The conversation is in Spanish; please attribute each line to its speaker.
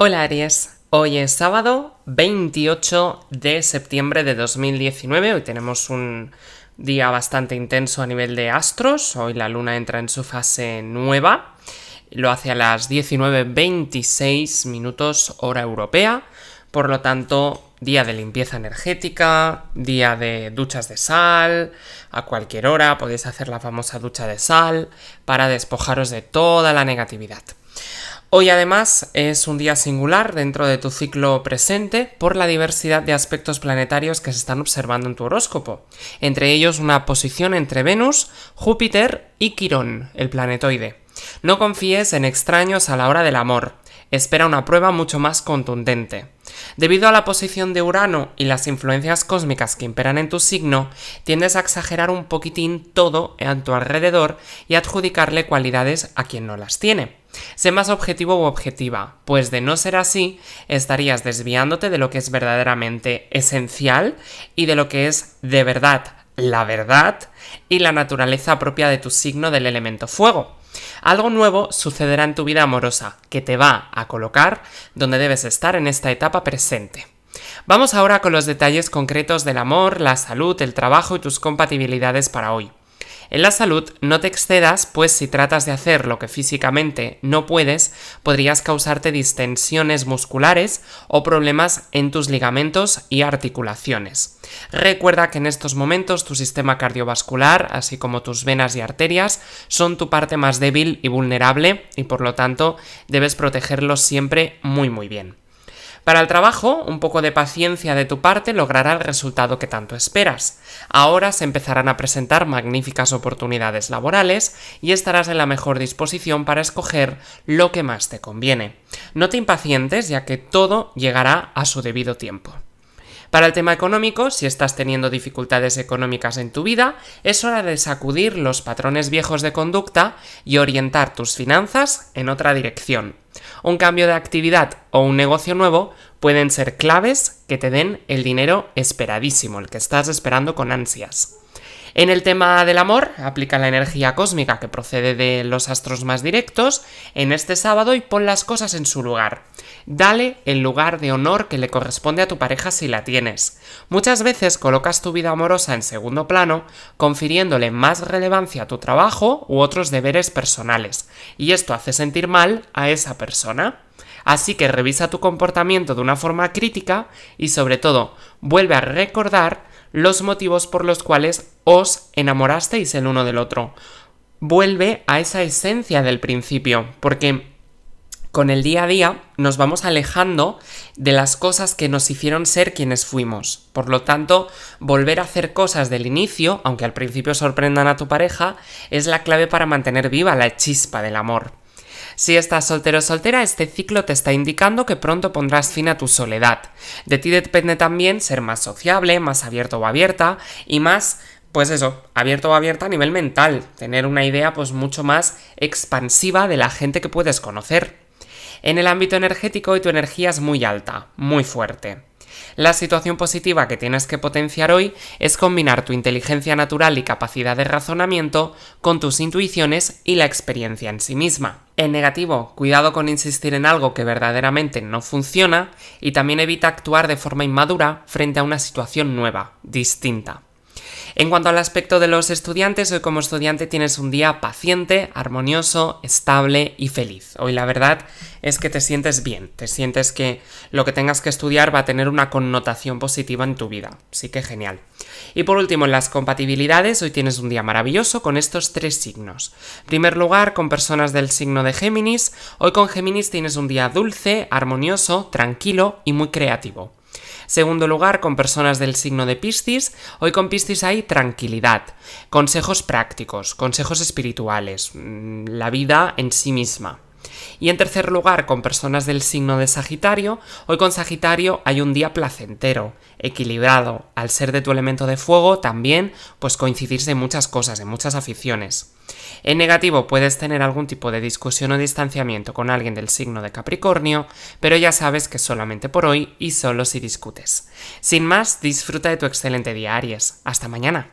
Speaker 1: Hola Aries, hoy es sábado 28 de septiembre de 2019, hoy tenemos un día bastante intenso a nivel de astros, hoy la luna entra en su fase nueva, lo hace a las 19.26 minutos hora europea, por lo tanto día de limpieza energética, día de duchas de sal, a cualquier hora podéis hacer la famosa ducha de sal para despojaros de toda la negatividad. Hoy además es un día singular dentro de tu ciclo presente por la diversidad de aspectos planetarios que se están observando en tu horóscopo, entre ellos una posición entre Venus, Júpiter y Quirón, el planetoide. No confíes en extraños a la hora del amor espera una prueba mucho más contundente. Debido a la posición de Urano y las influencias cósmicas que imperan en tu signo, tiendes a exagerar un poquitín todo en tu alrededor y adjudicarle cualidades a quien no las tiene. Sé más objetivo u objetiva, pues de no ser así, estarías desviándote de lo que es verdaderamente esencial y de lo que es de verdad la verdad y la naturaleza propia de tu signo del elemento fuego. Algo nuevo sucederá en tu vida amorosa, que te va a colocar donde debes estar en esta etapa presente. Vamos ahora con los detalles concretos del amor, la salud, el trabajo y tus compatibilidades para hoy. En la salud no te excedas, pues si tratas de hacer lo que físicamente no puedes, podrías causarte distensiones musculares o problemas en tus ligamentos y articulaciones. Recuerda que en estos momentos tu sistema cardiovascular, así como tus venas y arterias, son tu parte más débil y vulnerable y por lo tanto debes protegerlos siempre muy muy bien. Para el trabajo, un poco de paciencia de tu parte logrará el resultado que tanto esperas. Ahora se empezarán a presentar magníficas oportunidades laborales y estarás en la mejor disposición para escoger lo que más te conviene. No te impacientes ya que todo llegará a su debido tiempo. Para el tema económico, si estás teniendo dificultades económicas en tu vida, es hora de sacudir los patrones viejos de conducta y orientar tus finanzas en otra dirección un cambio de actividad o un negocio nuevo pueden ser claves que te den el dinero esperadísimo, el que estás esperando con ansias. En el tema del amor, aplica la energía cósmica que procede de los astros más directos en este sábado y pon las cosas en su lugar. Dale el lugar de honor que le corresponde a tu pareja si la tienes. Muchas veces colocas tu vida amorosa en segundo plano, confiriéndole más relevancia a tu trabajo u otros deberes personales, y esto hace sentir mal a esa persona. Así que revisa tu comportamiento de una forma crítica y sobre todo vuelve a recordar los motivos por los cuales os enamorasteis el uno del otro. Vuelve a esa esencia del principio, porque con el día a día nos vamos alejando de las cosas que nos hicieron ser quienes fuimos. Por lo tanto, volver a hacer cosas del inicio, aunque al principio sorprendan a tu pareja, es la clave para mantener viva la chispa del amor. Si estás soltero o soltera, este ciclo te está indicando que pronto pondrás fin a tu soledad. De ti depende también ser más sociable, más abierto o abierta y más pues eso, abierto o abierta a nivel mental, tener una idea pues mucho más expansiva de la gente que puedes conocer. En el ámbito energético hoy tu energía es muy alta, muy fuerte. La situación positiva que tienes que potenciar hoy es combinar tu inteligencia natural y capacidad de razonamiento con tus intuiciones y la experiencia en sí misma. En negativo, cuidado con insistir en algo que verdaderamente no funciona y también evita actuar de forma inmadura frente a una situación nueva, distinta. En cuanto al aspecto de los estudiantes, hoy como estudiante tienes un día paciente, armonioso, estable y feliz. Hoy la verdad es que te sientes bien, te sientes que lo que tengas que estudiar va a tener una connotación positiva en tu vida. Así que genial. Y por último, en las compatibilidades, hoy tienes un día maravilloso con estos tres signos. En primer lugar, con personas del signo de Géminis, hoy con Géminis tienes un día dulce, armonioso, tranquilo y muy creativo. Segundo lugar, con personas del signo de Piscis, hoy con Piscis hay tranquilidad, consejos prácticos, consejos espirituales, mm, la vida en sí misma. Y en tercer lugar, con personas del signo de Sagitario, hoy con Sagitario hay un día placentero, equilibrado. Al ser de tu elemento de fuego, también pues coincidirse en muchas cosas, en muchas aficiones. En negativo puedes tener algún tipo de discusión o distanciamiento con alguien del signo de Capricornio, pero ya sabes que solamente por hoy y solo si discutes. Sin más, disfruta de tu excelente día, Aries. Hasta mañana.